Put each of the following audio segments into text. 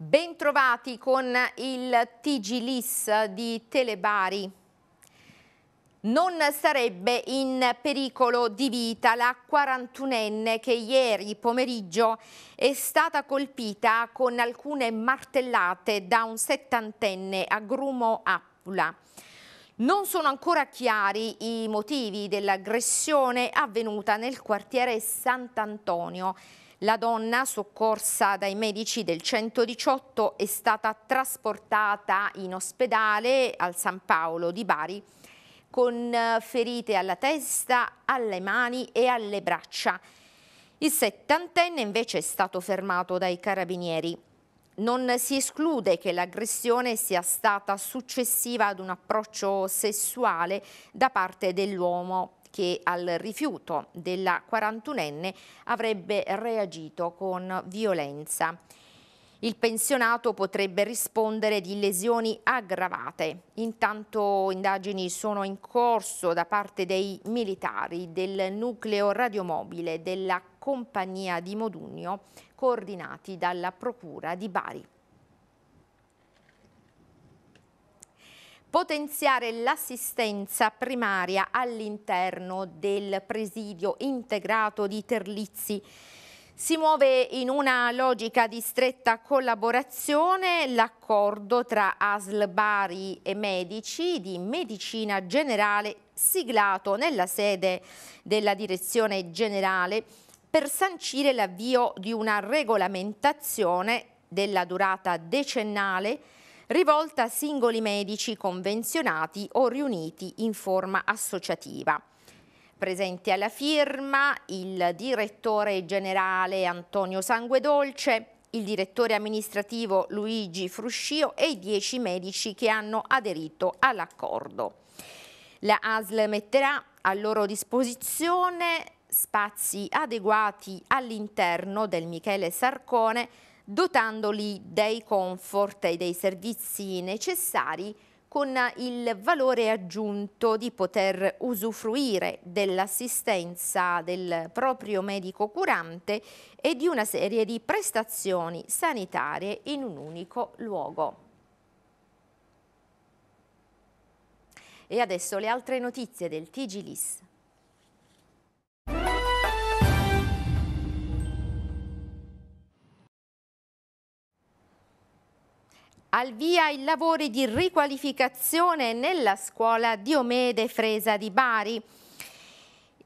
Bentrovati con il Tigilis di Telebari. Non sarebbe in pericolo di vita la 41enne che ieri pomeriggio è stata colpita con alcune martellate da un settantenne a Grumo Appula. Non sono ancora chiari i motivi dell'aggressione avvenuta nel quartiere Sant'Antonio. La donna, soccorsa dai medici del 118, è stata trasportata in ospedale al San Paolo di Bari con eh, ferite alla testa, alle mani e alle braccia. Il settantenne invece è stato fermato dai carabinieri. Non si esclude che l'aggressione sia stata successiva ad un approccio sessuale da parte dell'uomo che al rifiuto della 41enne avrebbe reagito con violenza. Il pensionato potrebbe rispondere di lesioni aggravate. Intanto indagini sono in corso da parte dei militari del nucleo radiomobile della compagnia di Modugno coordinati dalla procura di Bari. potenziare l'assistenza primaria all'interno del presidio integrato di Terlizzi. Si muove in una logica di stretta collaborazione l'accordo tra ASL Bari e medici di medicina generale siglato nella sede della direzione generale per sancire l'avvio di una regolamentazione della durata decennale rivolta a singoli medici convenzionati o riuniti in forma associativa. Presenti alla firma il direttore generale Antonio Sanguedolce, il direttore amministrativo Luigi Fruscio e i dieci medici che hanno aderito all'accordo. La ASL metterà a loro disposizione spazi adeguati all'interno del Michele Sarcone, dotandoli dei comfort e dei servizi necessari con il valore aggiunto di poter usufruire dell'assistenza del proprio medico curante e di una serie di prestazioni sanitarie in un unico luogo. E adesso le altre notizie del TG LIS. al via i lavori di riqualificazione nella scuola Diomede Fresa di Bari.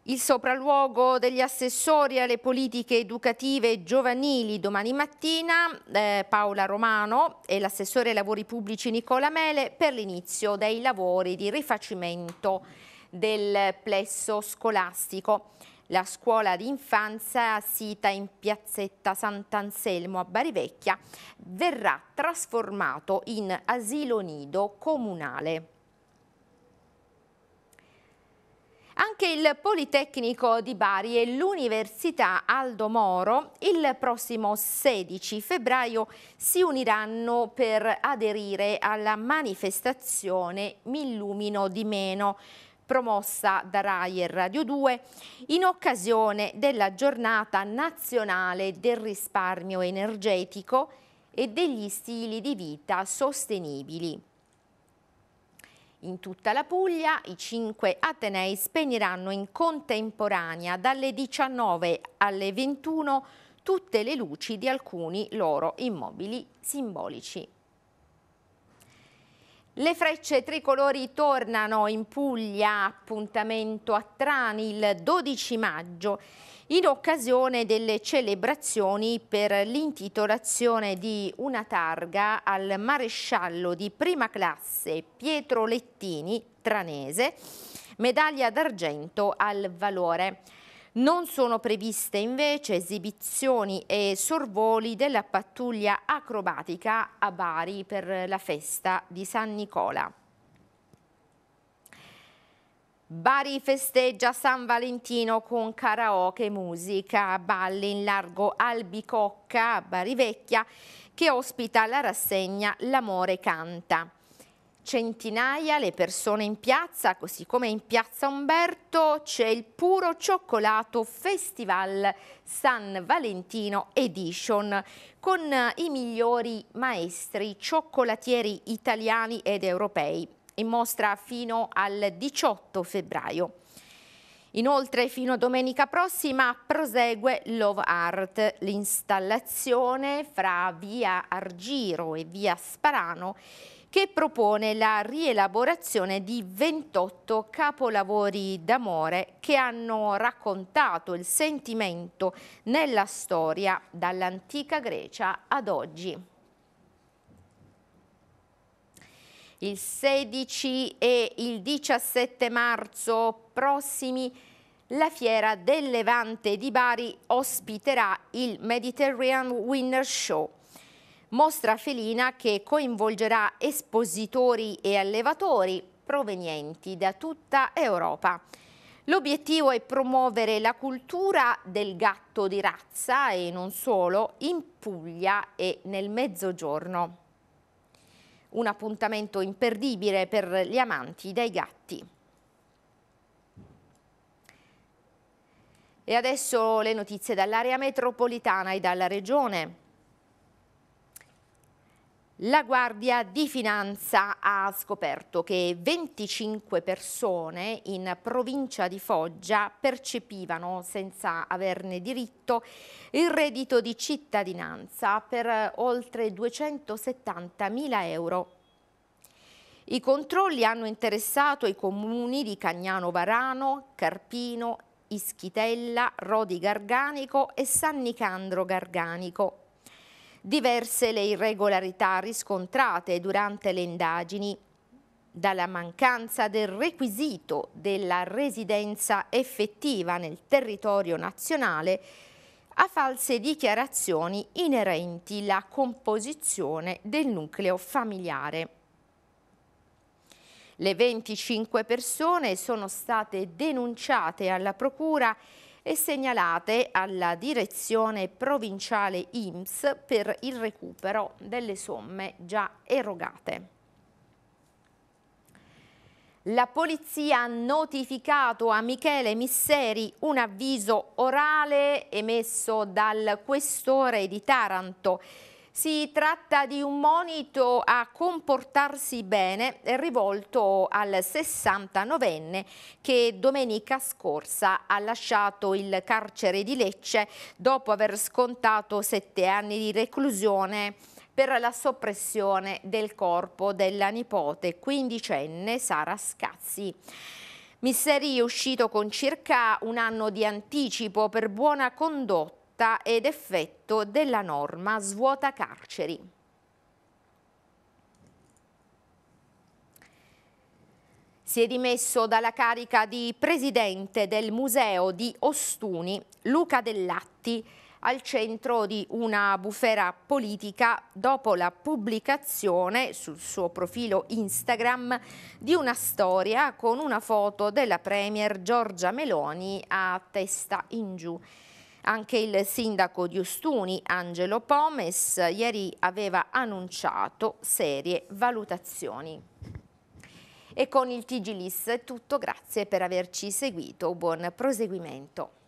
Il sopralluogo degli assessori alle politiche educative giovanili domani mattina, eh, Paola Romano e l'assessore ai lavori pubblici Nicola Mele per l'inizio dei lavori di rifacimento del plesso scolastico. La scuola di infanzia, sita in piazzetta Sant'Anselmo a Barivecchia, verrà trasformato in asilo nido comunale. Anche il Politecnico di Bari e l'Università Aldo Moro il prossimo 16 febbraio si uniranno per aderire alla manifestazione Mi illumino di meno promossa da Rai e Radio 2 in occasione della giornata nazionale del risparmio energetico e degli stili di vita sostenibili. In tutta la Puglia i cinque Atenei spegneranno in contemporanea dalle 19 alle 21 tutte le luci di alcuni loro immobili simbolici. Le frecce tricolori tornano in Puglia, appuntamento a Trani il 12 maggio, in occasione delle celebrazioni per l'intitolazione di una targa al maresciallo di prima classe Pietro Lettini, tranese, medaglia d'argento al valore. Non sono previste invece esibizioni e sorvoli della pattuglia acrobatica a Bari per la festa di San Nicola. Bari festeggia San Valentino con karaoke, musica, balli in largo Albicocca, Bari Vecchia, che ospita la rassegna L'Amore Canta centinaia le persone in piazza, così come in piazza Umberto c'è il Puro Cioccolato Festival San Valentino Edition con eh, i migliori maestri cioccolatieri italiani ed europei in mostra fino al 18 febbraio. Inoltre fino a domenica prossima prosegue Love Art, l'installazione fra via Argiro e via Sparano che propone la rielaborazione di 28 capolavori d'amore che hanno raccontato il sentimento nella storia dall'antica Grecia ad oggi. Il 16 e il 17 marzo prossimi la fiera del Levante di Bari ospiterà il Mediterranean Winner Show mostra felina che coinvolgerà espositori e allevatori provenienti da tutta Europa. L'obiettivo è promuovere la cultura del gatto di razza e non solo in Puglia e nel Mezzogiorno. Un appuntamento imperdibile per gli amanti dei gatti. E adesso le notizie dall'area metropolitana e dalla regione. La Guardia di Finanza ha scoperto che 25 persone in provincia di Foggia percepivano, senza averne diritto, il reddito di cittadinanza per oltre 270.000 euro i controlli hanno interessato i comuni di Cagnano Varano, Carpino, Ischitella, Rodi Garganico e San Nicandro Garganico. Diverse le irregolarità riscontrate durante le indagini dalla mancanza del requisito della residenza effettiva nel territorio nazionale a false dichiarazioni inerenti la composizione del nucleo familiare. Le 25 persone sono state denunciate alla Procura e segnalate alla direzione provinciale IMS per il recupero delle somme già erogate. La polizia ha notificato a Michele Misseri un avviso orale emesso dal questore di Taranto si tratta di un monito a comportarsi bene rivolto al 69enne che domenica scorsa ha lasciato il carcere di Lecce dopo aver scontato sette anni di reclusione per la soppressione del corpo della nipote quindicenne Sara Scazzi. Misseri è uscito con circa un anno di anticipo per buona condotta portata ed effetto della norma svuota carceri. Si è dimesso dalla carica di presidente del museo di Ostuni, Luca Dellatti, al centro di una bufera politica dopo la pubblicazione sul suo profilo Instagram di una storia con una foto della premier Giorgia Meloni a testa in giù. Anche il sindaco di Ustuni, Angelo Pomes, ieri aveva annunciato serie valutazioni. E con il Tigilis è tutto, grazie per averci seguito, buon proseguimento.